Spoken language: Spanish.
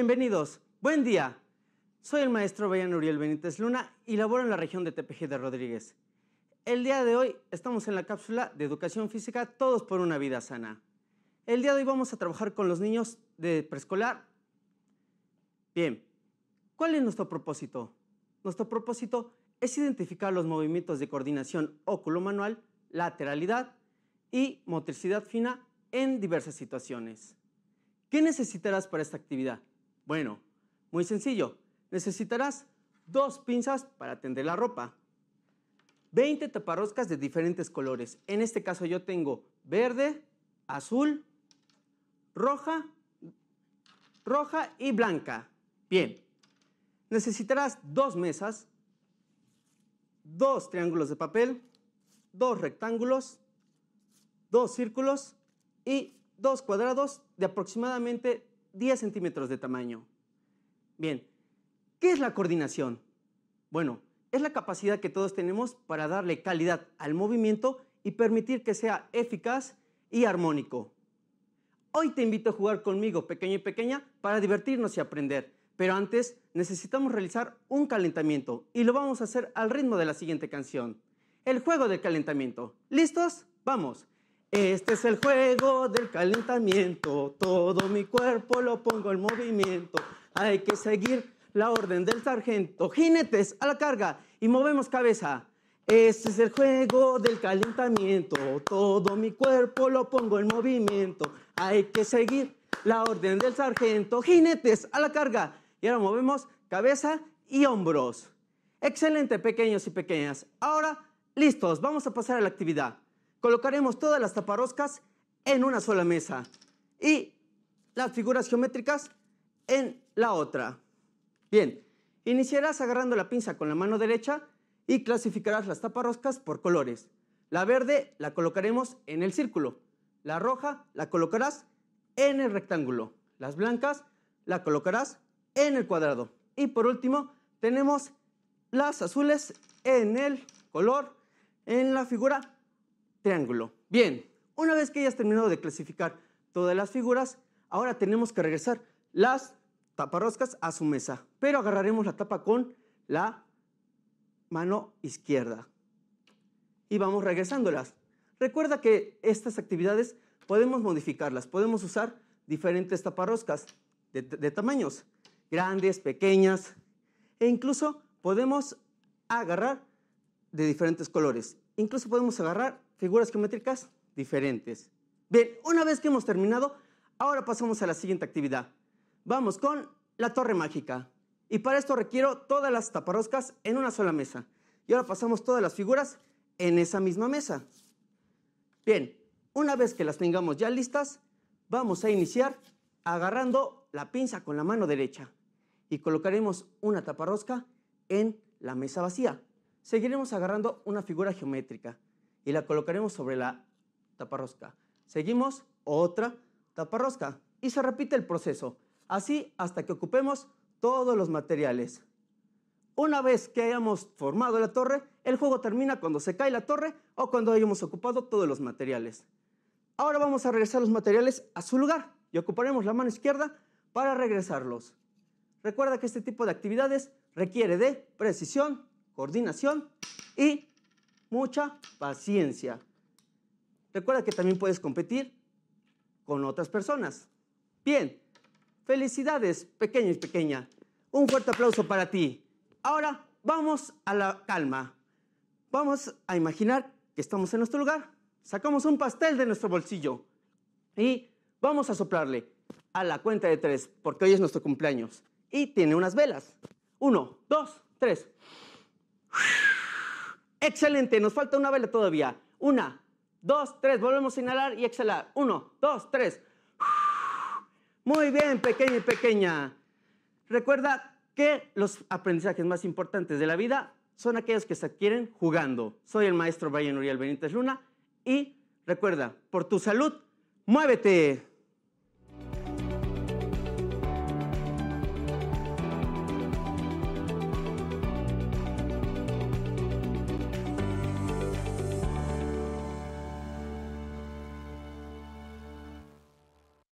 Bienvenidos, buen día. Soy el maestro Bayan Uriel Benítez Luna y laboro en la región de TPG de Rodríguez. El día de hoy estamos en la cápsula de educación física Todos por una vida sana. El día de hoy vamos a trabajar con los niños de preescolar. Bien, ¿cuál es nuestro propósito? Nuestro propósito es identificar los movimientos de coordinación óculo-manual, lateralidad y motricidad fina en diversas situaciones. ¿Qué necesitarás para esta actividad? Bueno, muy sencillo. Necesitarás dos pinzas para tender la ropa, 20 taparroscas de diferentes colores. En este caso yo tengo verde, azul, roja, roja y blanca. Bien. Necesitarás dos mesas, dos triángulos de papel, dos rectángulos, dos círculos y dos cuadrados de aproximadamente 10 centímetros de tamaño. Bien, ¿qué es la coordinación? Bueno, es la capacidad que todos tenemos para darle calidad al movimiento y permitir que sea eficaz y armónico. Hoy te invito a jugar conmigo, pequeño y pequeña, para divertirnos y aprender. Pero antes necesitamos realizar un calentamiento y lo vamos a hacer al ritmo de la siguiente canción. El juego del calentamiento. ¿Listos? Vamos. Este es el juego del calentamiento, todo mi cuerpo lo pongo en movimiento. Hay que seguir la orden del sargento. Jinetes a la carga y movemos cabeza. Este es el juego del calentamiento, todo mi cuerpo lo pongo en movimiento. Hay que seguir la orden del sargento. Jinetes a la carga y ahora movemos cabeza y hombros. Excelente, pequeños y pequeñas. Ahora, listos, vamos a pasar a la actividad. Colocaremos todas las taparoscas en una sola mesa y las figuras geométricas en la otra. Bien, iniciarás agarrando la pinza con la mano derecha y clasificarás las taparroscas por colores. La verde la colocaremos en el círculo, la roja la colocarás en el rectángulo, las blancas la colocarás en el cuadrado. Y por último, tenemos las azules en el color, en la figura triángulo. Bien, una vez que hayas terminado de clasificar todas las figuras, ahora tenemos que regresar las taparroscas a su mesa, pero agarraremos la tapa con la mano izquierda y vamos regresándolas. Recuerda que estas actividades podemos modificarlas, podemos usar diferentes taparroscas de, de tamaños, grandes, pequeñas, e incluso podemos agarrar de diferentes colores. Incluso podemos agarrar figuras geométricas diferentes. Bien, una vez que hemos terminado, ahora pasamos a la siguiente actividad. Vamos con la torre mágica. Y para esto requiero todas las taparroscas en una sola mesa. Y ahora pasamos todas las figuras en esa misma mesa. Bien, una vez que las tengamos ya listas, vamos a iniciar agarrando la pinza con la mano derecha y colocaremos una taparrosca en la mesa vacía. Seguiremos agarrando una figura geométrica y la colocaremos sobre la taparrosca. Seguimos otra taparrosca y se repite el proceso, así hasta que ocupemos todos los materiales. Una vez que hayamos formado la torre, el juego termina cuando se cae la torre o cuando hayamos ocupado todos los materiales. Ahora vamos a regresar los materiales a su lugar y ocuparemos la mano izquierda para regresarlos. Recuerda que este tipo de actividades requiere de precisión, coordinación y mucha paciencia. Recuerda que también puedes competir con otras personas. Bien, felicidades, pequeño y pequeña. Un fuerte aplauso para ti. Ahora vamos a la calma. Vamos a imaginar que estamos en nuestro lugar. Sacamos un pastel de nuestro bolsillo y vamos a soplarle a la cuenta de tres, porque hoy es nuestro cumpleaños. Y tiene unas velas. Uno, dos, tres. Excelente, nos falta una vela todavía. Una, dos, tres, volvemos a inhalar y exhalar. Uno, dos, tres. Muy bien, pequeña y pequeña. Recuerda que los aprendizajes más importantes de la vida son aquellos que se adquieren jugando. Soy el maestro Brian Uriel Benítez Luna y recuerda, por tu salud, muévete.